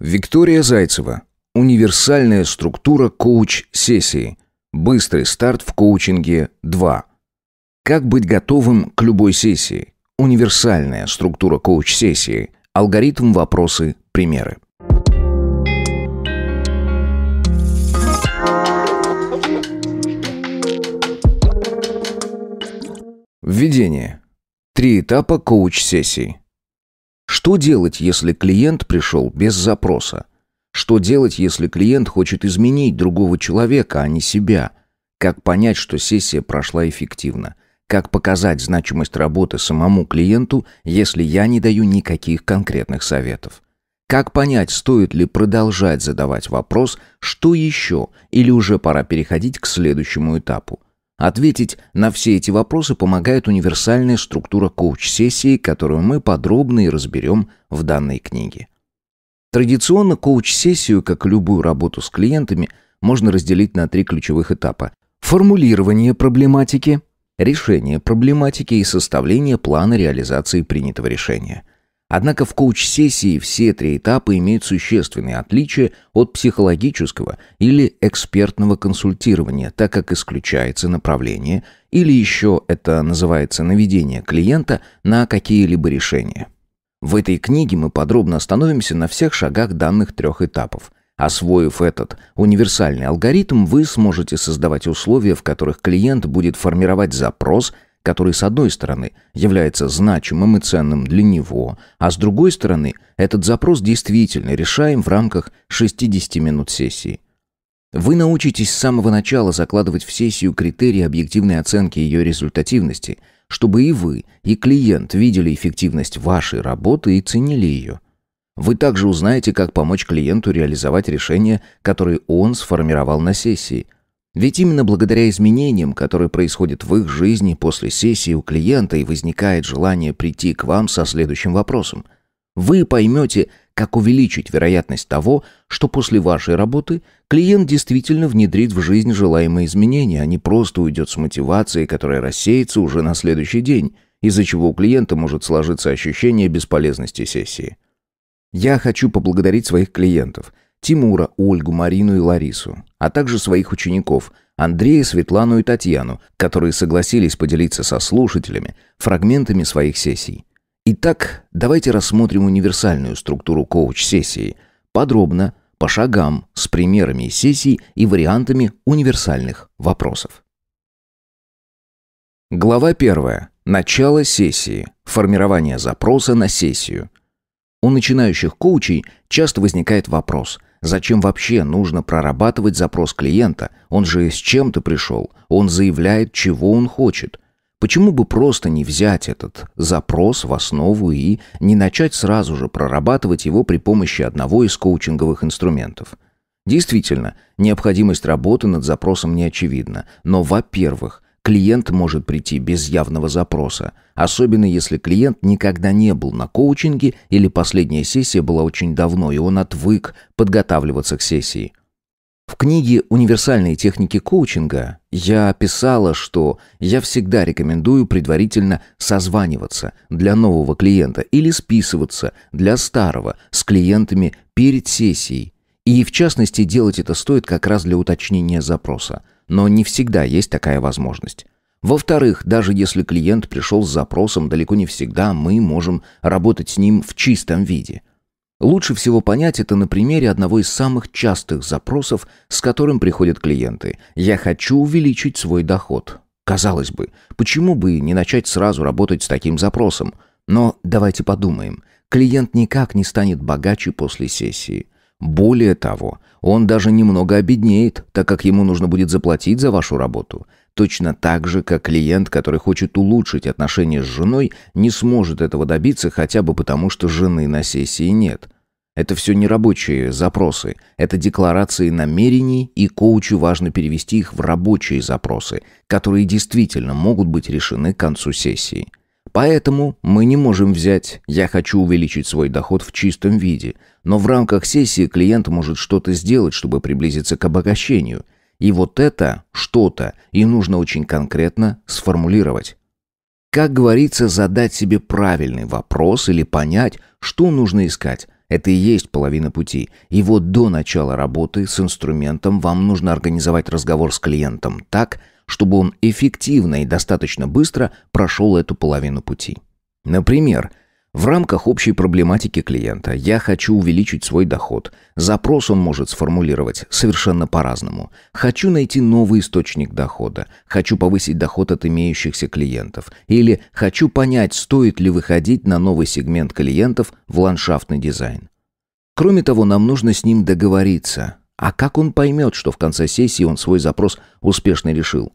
Виктория Зайцева. Универсальная структура коуч-сессии. Быстрый старт в коучинге 2. Как быть готовым к любой сессии? Универсальная структура коуч-сессии. Алгоритм вопросы, примеры. Введение. Три этапа коуч-сессии. Что делать, если клиент пришел без запроса? Что делать, если клиент хочет изменить другого человека, а не себя? Как понять, что сессия прошла эффективно? Как показать значимость работы самому клиенту, если я не даю никаких конкретных советов? Как понять, стоит ли продолжать задавать вопрос «что еще?» или уже пора переходить к следующему этапу? Ответить на все эти вопросы помогает универсальная структура коуч-сессии, которую мы подробно и разберем в данной книге. Традиционно коуч-сессию, как и любую работу с клиентами, можно разделить на три ключевых этапа. Формулирование проблематики, решение проблематики и составление плана реализации принятого решения – Однако в коуч-сессии все три этапа имеют существенные отличия от психологического или экспертного консультирования, так как исключается направление, или еще это называется наведение клиента на какие-либо решения. В этой книге мы подробно остановимся на всех шагах данных трех этапов. Освоив этот универсальный алгоритм, вы сможете создавать условия, в которых клиент будет формировать запрос – который, с одной стороны, является значимым и ценным для него, а с другой стороны, этот запрос действительно решаем в рамках 60 минут сессии. Вы научитесь с самого начала закладывать в сессию критерии объективной оценки ее результативности, чтобы и вы, и клиент видели эффективность вашей работы и ценили ее. Вы также узнаете, как помочь клиенту реализовать решения, которые он сформировал на сессии – ведь именно благодаря изменениям, которые происходят в их жизни после сессии у клиента и возникает желание прийти к вам со следующим вопросом. Вы поймете, как увеличить вероятность того, что после вашей работы клиент действительно внедрит в жизнь желаемые изменения, а не просто уйдет с мотивацией, которая рассеется уже на следующий день, из-за чего у клиента может сложиться ощущение бесполезности сессии. Я хочу поблагодарить своих клиентов – Тимура, Ольгу, Марину и Ларису, а также своих учеников Андрея, Светлану и Татьяну, которые согласились поделиться со слушателями фрагментами своих сессий. Итак, давайте рассмотрим универсальную структуру коуч-сессии подробно, по шагам, с примерами сессий и вариантами универсальных вопросов. Глава 1. Начало сессии. Формирование запроса на сессию. У начинающих коучей часто возникает вопрос – Зачем вообще нужно прорабатывать запрос клиента? Он же с чем-то пришел. Он заявляет, чего он хочет. Почему бы просто не взять этот запрос в основу и не начать сразу же прорабатывать его при помощи одного из коучинговых инструментов? Действительно, необходимость работы над запросом не очевидна, но, во-первых, Клиент может прийти без явного запроса, особенно если клиент никогда не был на коучинге или последняя сессия была очень давно, и он отвык подготавливаться к сессии. В книге «Универсальные техники коучинга» я писала, что я всегда рекомендую предварительно созваниваться для нового клиента или списываться для старого с клиентами перед сессией. И в частности делать это стоит как раз для уточнения запроса – но не всегда есть такая возможность. Во-вторых, даже если клиент пришел с запросом, далеко не всегда мы можем работать с ним в чистом виде. Лучше всего понять это на примере одного из самых частых запросов, с которым приходят клиенты. «Я хочу увеличить свой доход». Казалось бы, почему бы не начать сразу работать с таким запросом? Но давайте подумаем. Клиент никак не станет богаче после сессии. Более того, он даже немного обеднеет, так как ему нужно будет заплатить за вашу работу. Точно так же, как клиент, который хочет улучшить отношения с женой, не сможет этого добиться хотя бы потому, что жены на сессии нет. Это все не запросы, это декларации намерений, и коучу важно перевести их в рабочие запросы, которые действительно могут быть решены к концу сессии. Поэтому мы не можем взять «я хочу увеличить свой доход в чистом виде», но в рамках сессии клиент может что-то сделать, чтобы приблизиться к обогащению. И вот это что-то и нужно очень конкретно сформулировать. Как говорится, задать себе правильный вопрос или понять, что нужно искать. Это и есть половина пути. И вот до начала работы с инструментом вам нужно организовать разговор с клиентом так, чтобы он эффективно и достаточно быстро прошел эту половину пути. Например, в рамках общей проблематики клиента «я хочу увеличить свой доход», запрос он может сформулировать совершенно по-разному. «Хочу найти новый источник дохода», «хочу повысить доход от имеющихся клиентов» или «хочу понять, стоит ли выходить на новый сегмент клиентов в ландшафтный дизайн». Кроме того, нам нужно с ним договориться. А как он поймет, что в конце сессии он свой запрос успешно решил?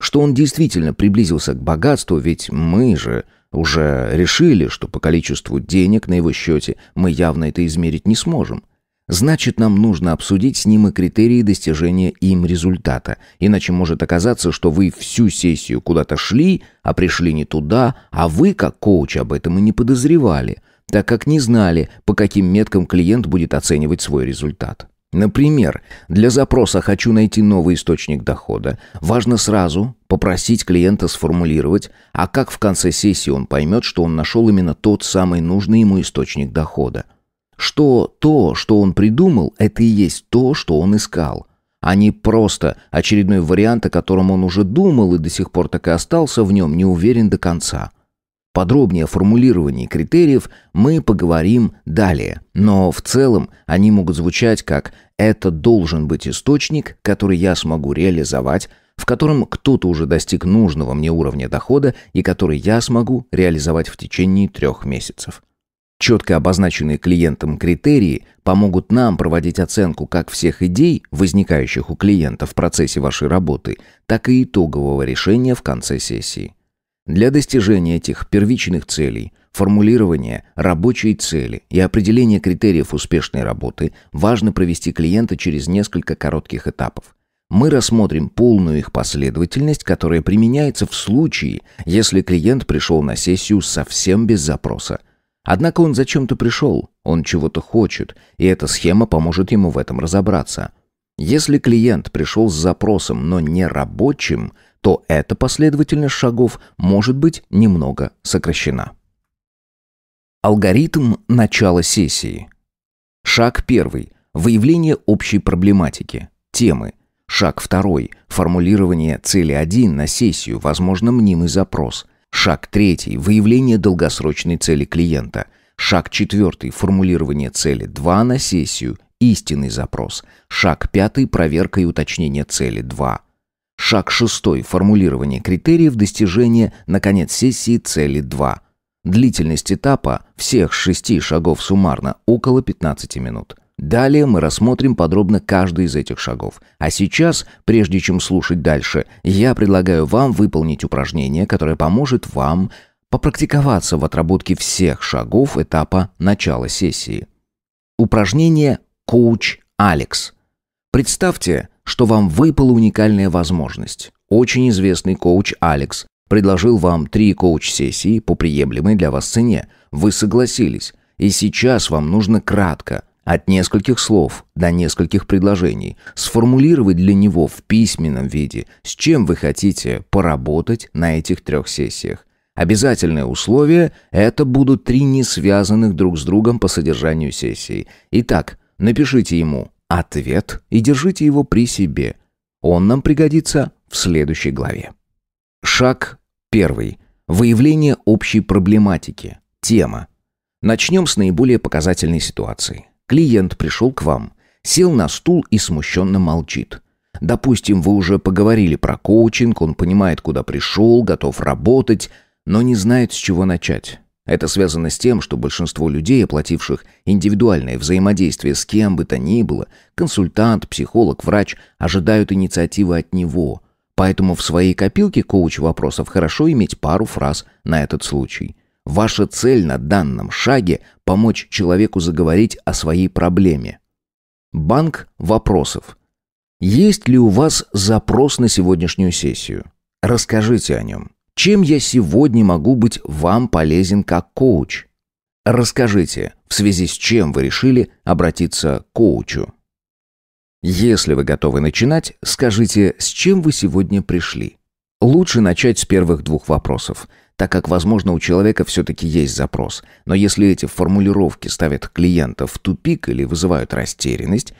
что он действительно приблизился к богатству, ведь мы же уже решили, что по количеству денег на его счете мы явно это измерить не сможем. Значит, нам нужно обсудить с ним и критерии достижения им результата, иначе может оказаться, что вы всю сессию куда-то шли, а пришли не туда, а вы, как коуч, об этом и не подозревали, так как не знали, по каким меткам клиент будет оценивать свой результат. Например, для запроса «хочу найти новый источник дохода» важно сразу попросить клиента сформулировать, а как в конце сессии он поймет, что он нашел именно тот самый нужный ему источник дохода. Что то, что он придумал, это и есть то, что он искал, а не просто очередной вариант, о котором он уже думал и до сих пор так и остался в нем, не уверен до конца – Подробнее о формулировании критериев мы поговорим далее, но в целом они могут звучать как «это должен быть источник, который я смогу реализовать», в котором кто-то уже достиг нужного мне уровня дохода и который я смогу реализовать в течение трех месяцев. Четко обозначенные клиентом критерии помогут нам проводить оценку как всех идей, возникающих у клиента в процессе вашей работы, так и итогового решения в конце сессии. Для достижения этих первичных целей, формулирования рабочей цели и определения критериев успешной работы важно провести клиента через несколько коротких этапов мы рассмотрим полную их последовательность, которая применяется в случае, если клиент пришел на сессию совсем без запроса. Однако он зачем-то пришел, он чего-то хочет, и эта схема поможет ему в этом разобраться. Если клиент пришел с запросом, но не рабочим, то эта последовательность шагов может быть немного сокращена. Алгоритм начала сессии. Шаг первый – выявление общей проблематики, темы. Шаг второй – формулирование цели 1 на сессию, возможно, мнимый запрос. Шаг третий – выявление долгосрочной цели клиента. Шаг четвертый – формулирование цели 2 на сессию, истинный запрос. Шаг пятый – проверка и уточнение цели 2. Шаг шестой – формулирование критериев достижения на конец сессии цели 2. Длительность этапа всех шести шагов суммарно около 15 минут. Далее мы рассмотрим подробно каждый из этих шагов. А сейчас, прежде чем слушать дальше, я предлагаю вам выполнить упражнение, которое поможет вам попрактиковаться в отработке всех шагов этапа начала сессии. Упражнение «Коуч Алекс». Представьте, что вам выпала уникальная возможность. Очень известный коуч Алекс предложил вам три коуч-сессии по приемлемой для вас цене. Вы согласились. И сейчас вам нужно кратко, от нескольких слов до нескольких предложений, сформулировать для него в письменном виде, с чем вы хотите поработать на этих трех сессиях. Обязательное условие – это будут три несвязанных друг с другом по содержанию сессии. Итак, напишите ему ответ и держите его при себе. Он нам пригодится в следующей главе. Шаг первый. Выявление общей проблематики. Тема. Начнем с наиболее показательной ситуации. Клиент пришел к вам, сел на стул и смущенно молчит. Допустим, вы уже поговорили про коучинг, он понимает, куда пришел, готов работать, но не знает, с чего начать. Это связано с тем, что большинство людей, оплативших индивидуальное взаимодействие с кем бы то ни было, консультант, психолог, врач, ожидают инициативы от него. Поэтому в своей копилке коуч вопросов хорошо иметь пару фраз на этот случай. Ваша цель на данном шаге – помочь человеку заговорить о своей проблеме. Банк вопросов. Есть ли у вас запрос на сегодняшнюю сессию? Расскажите о нем. Чем я сегодня могу быть вам полезен как коуч? Расскажите, в связи с чем вы решили обратиться к коучу. Если вы готовы начинать, скажите, с чем вы сегодня пришли. Лучше начать с первых двух вопросов, так как, возможно, у человека все-таки есть запрос. Но если эти формулировки ставят клиента в тупик или вызывают растерянность,